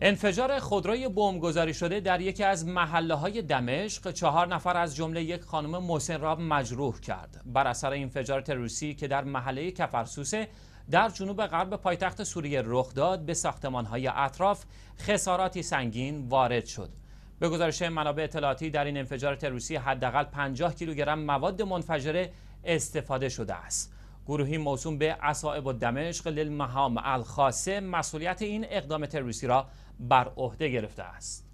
انفجار خودروی بمبگذاری شده در یکی از محله های دمشق چهار نفر از جمله یک خانم محسن را مجروح کرد بر اثر انفجار تروریستی که در محله کفرسوسه در جنوب غرب پایتخت سوریه رخ داد به ساختمان های اطراف خساراتی سنگین وارد شد به گزارش منابع اطلاعاتی در این انفجار تروریستی حداقل 50 کیلوگرم مواد منفجره استفاده شده است گروهی موسوم به عصائب و دمشق للمهام الخاصه مسئولیت این اقدام تروریستی را بر عهده گرفته است